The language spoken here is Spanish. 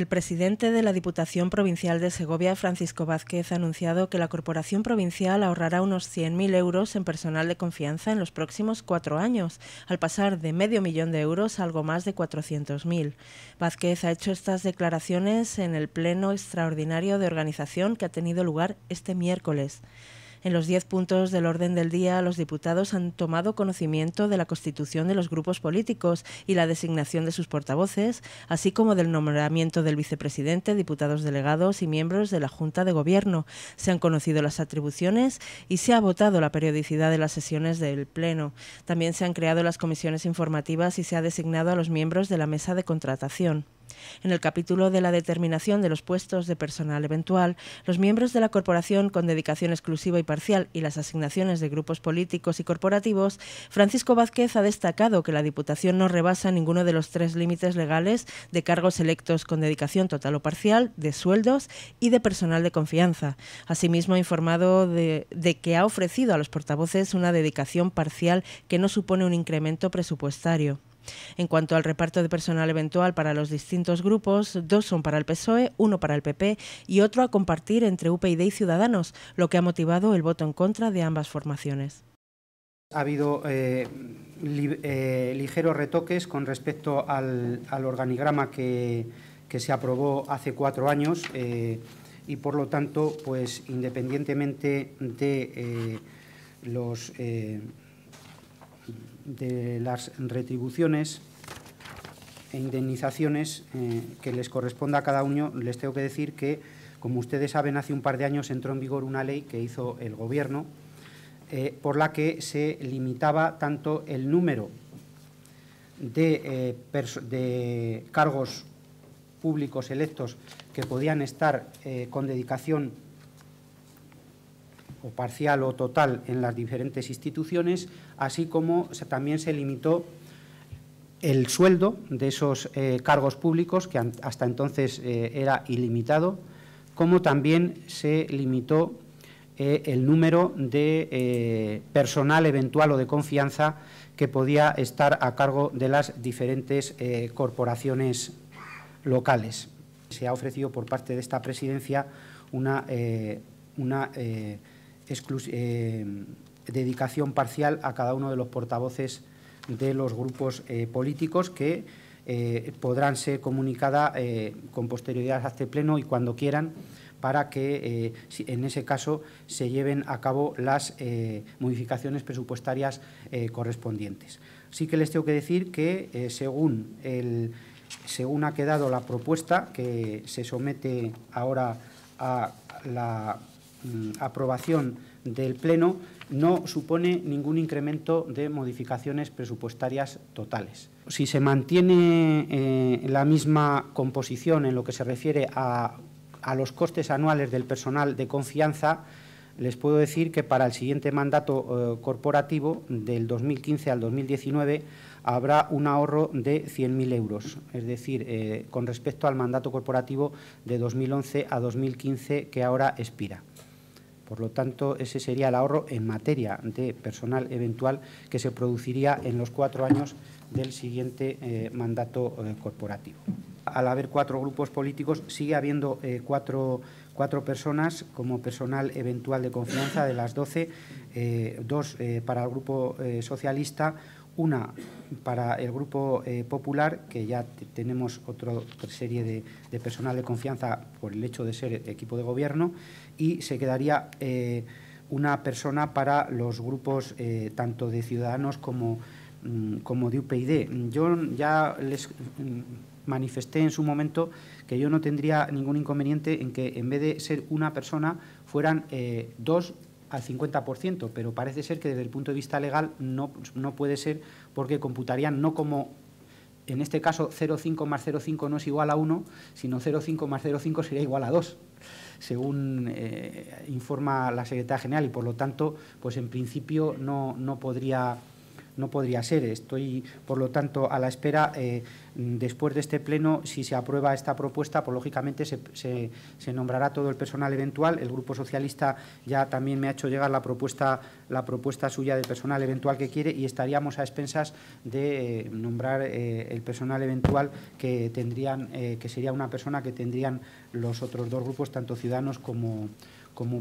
El presidente de la Diputación Provincial de Segovia, Francisco Vázquez, ha anunciado que la Corporación Provincial ahorrará unos 100.000 euros en personal de confianza en los próximos cuatro años, al pasar de medio millón de euros a algo más de 400.000. Vázquez ha hecho estas declaraciones en el Pleno Extraordinario de Organización que ha tenido lugar este miércoles. En los 10 puntos del orden del día, los diputados han tomado conocimiento de la constitución de los grupos políticos y la designación de sus portavoces, así como del nombramiento del vicepresidente, diputados delegados y miembros de la Junta de Gobierno. Se han conocido las atribuciones y se ha votado la periodicidad de las sesiones del Pleno. También se han creado las comisiones informativas y se ha designado a los miembros de la mesa de contratación. En el capítulo de la determinación de los puestos de personal eventual, los miembros de la corporación con dedicación exclusiva y parcial y las asignaciones de grupos políticos y corporativos, Francisco Vázquez ha destacado que la Diputación no rebasa ninguno de los tres límites legales de cargos electos con dedicación total o parcial, de sueldos y de personal de confianza. Asimismo, ha informado de, de que ha ofrecido a los portavoces una dedicación parcial que no supone un incremento presupuestario. En cuanto al reparto de personal eventual para los distintos grupos, dos son para el PSOE, uno para el PP y otro a compartir entre UPyD y Ciudadanos, lo que ha motivado el voto en contra de ambas formaciones. Ha habido eh, eh, ligeros retoques con respecto al, organigrama que, se aprobó hace cuatro años eh, y, por lo tanto, pues independientemente de los de las retribuciones e indemnizaciones eh, que les corresponda a cada uno, les tengo que decir que, como ustedes saben, hace un par de años entró en vigor una ley que hizo el Gobierno eh, por la que se limitaba tanto el número de eh, cargos públicos electos que podían estar con dedicación o parcial o total en las diferentes instituciones, así como también se limitó el sueldo de esos eh, cargos públicos, que hasta entonces eh, era ilimitado, como también se limitó eh, el número de personal eventual o de confianza que podía estar a cargo de las diferentes corporaciones locales. Se ha ofrecido por parte de esta presidencia una, una eh, dedicación parcial a cada uno de los portavoces de los grupos eh, políticos que eh, podrán ser comunicadas con posterioridad a este pleno y cuando quieran para que en ese caso se lleven a cabo las modificaciones presupuestarias correspondientes. Sí que les tengo que decir que según, el, según ha quedado la propuesta que se somete ahora a la Mm, aprobación del Pleno no supone ningún incremento de modificaciones presupuestarias totales. Si se mantiene eh, la misma composición en lo que se refiere a, los costes anuales del personal de confianza, les puedo decir que para el siguiente mandato eh, corporativo, del 2015 al 2019, habrá un ahorro de 100.000 euros, es decir, eh, con respecto al mandato corporativo de 2011 a 2015 que ahora expira. Por lo tanto, ese sería el ahorro en materia de personal eventual que se produciría en los cuatro años del siguiente eh, mandato eh, corporativo. Al haber cuatro grupos políticos, sigue habiendo eh, cuatro, cuatro, personas como personal eventual de confianza de las doce, dos para el grupo socialista, una para el Grupo eh, Popular, que ya tenemos otra serie de, personal de confianza por el hecho de ser equipo de gobierno, y se quedaría eh, una persona para los grupos eh, tanto de Ciudadanos como, mm, como de UPyD. Yo ya les mm, manifesté en su momento que yo no tendría ningún inconveniente en que en vez de ser una persona fueran dos al 50%, pero parece ser que desde el punto de vista legal no, puede ser porque computarían no como en este caso 0,5 más 0,5 no es igual a 1, sino 0,5 más 0,5 sería igual a 2, según eh, informa la Secretaría General, y por lo tanto, pues en principio no, no podría no podría ser. Estoy, por lo tanto, a la espera, eh, después de este pleno, si se aprueba esta propuesta, pues lógicamente se, nombrará todo el personal eventual. El Grupo Socialista ya también me ha hecho llegar la propuesta, la propuesta suya de personal eventual que quiere y estaríamos a expensas de eh, nombrar eh, el personal eventual que tendrían, que sería una persona que tendrían los otros dos grupos, tanto Ciudadanos como, como